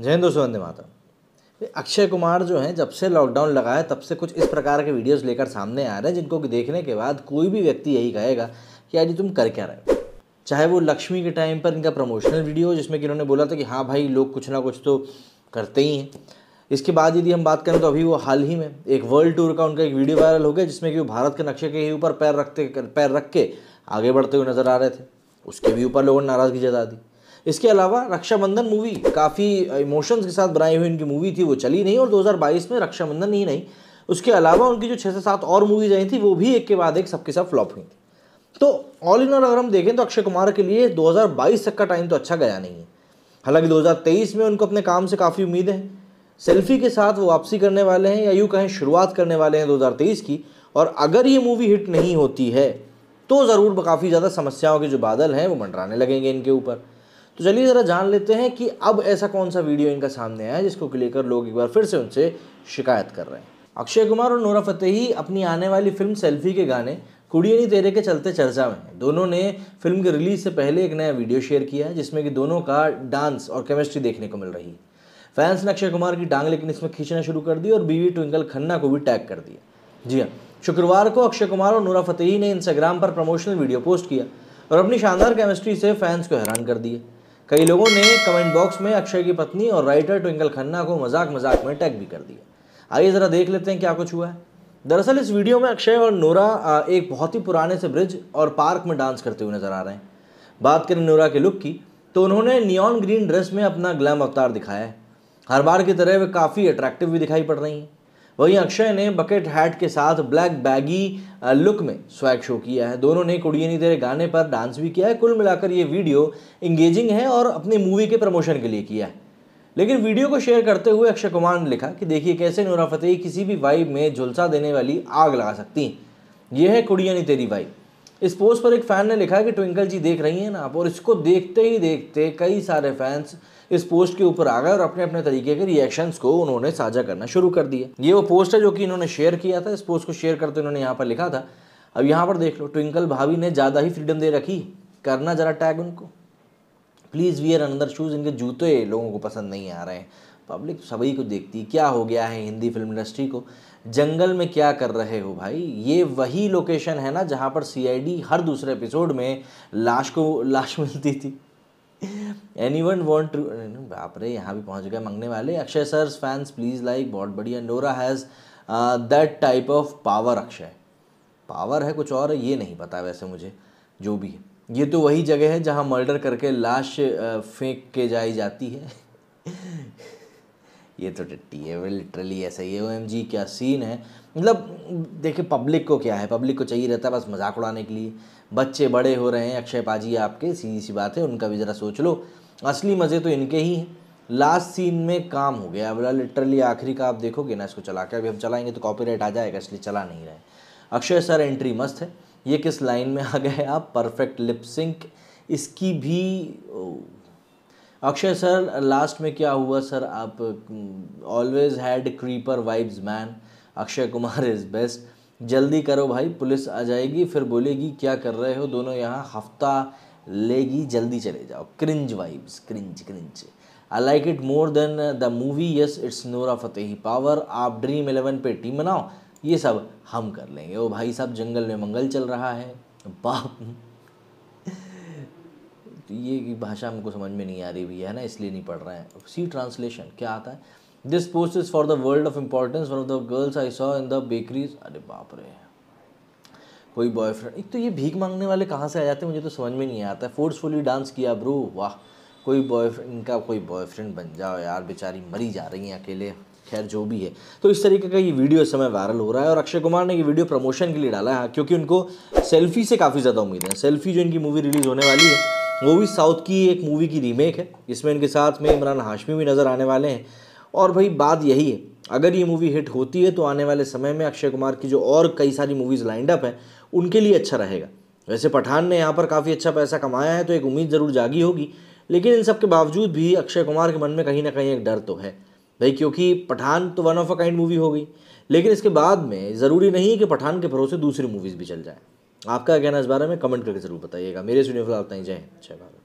जय हिंद दोस्तों वंदे माता अक्षय कुमार जो हैं जब से लॉकडाउन लगा है तब से कुछ इस प्रकार के वीडियोस लेकर सामने आ रहे हैं जिनको देखने के बाद कोई भी व्यक्ति यही कहेगा कि आज तुम कर क्या रहे हो चाहे वो लक्ष्मी के टाइम पर इनका प्रमोशनल वीडियो हो जिसमें कि इन्होंने बोला था कि हाँ भाई लोग कुछ ना कुछ तो करते ही हैं इसके बाद यदि हम बात करें तो अभी वो हाल ही में एक वर्ल्ड टूर का उनका एक वीडियो वायरल हो गया जिसमें कि वो भारत के नक्शे के ही ऊपर पैर रखते पैर रख के आगे बढ़ते हुए नज़र आ रहे थे उसके भी ऊपर लोगों ने नाराज़गी जता दी इसके अलावा रक्षाबंधन मूवी काफ़ी इमोशंस के साथ बनाई हुई उनकी मूवी थी वो चली नहीं और 2022 में रक्षाबंधन ही नहीं उसके अलावा उनकी जो छः से सात और मूवीज आई थी वो भी एक के बाद एक सबके साथ फ्लॉप हुई थी तो ऑल इन ऑल अगर हम देखें तो अक्षय कुमार के लिए 2022 तक का टाइम तो अच्छा गया नहीं है हालांकि 2023 में उनको अपने काम से काफ़ी उम्मीद है सेल्फी के साथ वो वापसी करने वाले हैं या यूँ कहें शुरुआत करने वाले हैं 2023 की और अगर ये मूवी हिट नहीं होती है तो ज़रूर काफ़ी ज़्यादा समस्याओं के जो बादल हैं वो मंडराने लगेंगे इनके ऊपर तो चलिए ज़रा जान लेते हैं कि अब ऐसा कौन सा वीडियो इनका सामने आया जिसको लेकर लोग एक बार फिर से उनसे शिकायत कर रहे हैं अक्षय कुमार और नोरा फतेही अपनी आने वाली फिल्म सेल्फी के गाने कुड़ियनी तेरे के चलते चर्चा में दोनों ने फिल्म के रिलीज से पहले एक नया वीडियो शेयर किया है जिसमें कि दोनों का डांस और केमिस्ट्री देखने को मिल रही है फैंस ने अक्षय कुमार की डांग लेकिन इसमें खींचना शुरू कर दी और बीवी ट्विंकल खन्ना को भी टैग कर दिया जी हाँ शुक्रवार को अक्षय कुमार और नूरा फतेही ने इंस्टाग्राम पर प्रमोशनल वीडियो पोस्ट किया और अपनी शानदार केमिस्ट्री से फैंस को हैरान कर दिया कई लोगों ने कमेंट बॉक्स में अक्षय की पत्नी और राइटर ट्विंकल खन्ना को मजाक मजाक में टैग भी कर दिया आइए ज़रा देख लेते हैं क्या कुछ हुआ है दरअसल इस वीडियो में अक्षय और नोरा एक बहुत ही पुराने से ब्रिज और पार्क में डांस करते हुए नजर आ रहे हैं बात करें नोरा के लुक की तो उन्होंने नियॉन ग्रीन ड्रेस में अपना ग्लैम अवतार दिखाया है हर बार की तरह वे काफ़ी अट्रैक्टिव भी दिखाई पड़ रही हैं वहीं अक्षय ने बकेट हैट के साथ ब्लैक बैगी लुक में स्वैग शो किया है दोनों ने कुड़िए नहीं तेरे गाने पर डांस भी किया है कुल मिलाकर ये वीडियो इंगेजिंग है और अपनी मूवी के प्रमोशन के लिए किया है लेकिन वीडियो को शेयर करते हुए अक्षय कुमार ने लिखा कि देखिए कैसे नूरा फतेही किसी भी वाइब में झुलसा देने वाली आग लगा सकती ये है कुड़िया नहीं तेरी वाइब इस पोस्ट पर एक फ़ैन ने लिखा कि ट्विंकल जी देख रही हैं ना आप और इसको देखते ही देखते कई सारे फैंस इस पोस्ट के ऊपर आ गए और अपने अपने तरीके के रिएक्शंस को उन्होंने साझा करना शुरू कर दिया ये वो पोस्ट है जो कि इन्होंने शेयर किया था इस पोस्ट को शेयर करते उन्होंने यहाँ पर लिखा था अब यहाँ पर देख लो ट्विंकल भाभी ने ज़्यादा ही फ्रीडम दे रखी करना ज़रा टैग उनको प्लीज़ वियर अनदर शूज़ इनके जूते लोगों को पसंद नहीं आ रहे हैं पब्लिक सभी को देखती क्या हो गया है हिंदी फिल्म इंडस्ट्री को जंगल में क्या कर रहे हो भाई ये वही लोकेशन है ना जहाँ पर सीआईडी हर दूसरे एपिसोड में लाश को लाश मिलती थी एनी वन वॉन्ट टू बाप रे यहाँ भी पहुँच गए मंगने वाले Akshay sir fans please like बहुत बढ़िया Nora has that type of power Akshay power है कुछ और ये नहीं पता वैसे मुझे जो भी है ये तो वही जगह है जहाँ मर्डर करके लाश uh, फेंक के जाई जाती है ये तो टिट्टी है लिटरली ऐसे ही एम जी क्या सीन है मतलब देखिए पब्लिक को क्या है पब्लिक को चाहिए रहता है बस मजाक उड़ाने के लिए बच्चे बड़े हो रहे हैं अक्षय पाजी आपके सीधी सी बात है उनका भी ज़रा सोच लो असली मज़े तो इनके ही हैं लास्ट सीन में काम हो गया बोला लिटरली आखिरी का आप देखोगे ना इसको चला के अभी हम चलाएंगे तो कॉपीराइट आ जाएगा इसलिए चला नहीं रहे अक्षय सर एंट्री मस्त है ये किस लाइन में आ गए आप परफेक्ट लिपसिंक इसकी भी अक्षय सर लास्ट में क्या हुआ सर आप always had creeper vibes man Akshay Kumar is best जल्दी करो भाई पुलिस आ जाएगी फिर बोलेगी क्या कर रहे हो दोनों यहाँ हफ्ता लेगी जल्दी चले जाओ cringe vibes cringe cringe I like it more than the movie yes it's Nora Fatehi power आप ड्रीम इलेवन पे टीम बनाओ ये सब हम कर लेंगे ओ भाई साहब जंगल में मंगल चल रहा है बाप तो ये भाषा हमको समझ में नहीं आ रही हुई है ना इसलिए नहीं पढ़ रहे हैं सी ट्रांसलेशन क्या आता है this post is for the world of importance one of the girls I saw in the bakeries अरे बाप रे कोई बॉयफ्रेंड एक तो ये भीख मांगने वाले कहाँ से आ जाते हैं मुझे तो समझ में नहीं आता है फोर्सफुली डांस किया ब्रो वाह कोई बॉयफ्रेंड इनका कोई बॉयफ्रेंड बन जाओ यार बेचारी मरी जा रही हैं अकेले खैर जो भी है तो इस तरीके का ये वीडियो इस समय वायरल हो रहा है और अक्षय कुमार ने ये वीडियो प्रमोशन के लिए डाला है हाँ, क्योंकि उनको सेल्फी से काफ़ी ज़्यादा उम्मीद है सेल्फी जो इनकी मूवी रिलीज़ होने वाली है वो भी साउथ की एक मूवी की रीमेक है इसमें इनके साथ में इमरान हाशमी भी नज़र आने वाले हैं और भाई बात यही है अगर ये मूवी हिट होती है तो आने वाले समय में अक्षय कुमार की जो और कई सारी मूवीज़ लाइंड अप हैं उनके लिए अच्छा रहेगा वैसे पठान ने यहाँ पर काफ़ी अच्छा पैसा कमाया है तो एक उम्मीद ज़रूर जागी होगी लेकिन इन सब के बावजूद भी अक्षय कुमार के मन में कहीं ना कहीं एक डर तो है भाई क्योंकि पठान तो one of a kind movie हो गई लेकिन इसके बाद में ज़रूरी नहीं है कि पठान के भरोसे दूसरी मूवीज़ भी चल जाएँ आपका कहना इस बारे में कमेंट करके ज़रूर बताइएगा मेरे सुनिए फिलहाल जय जय भारत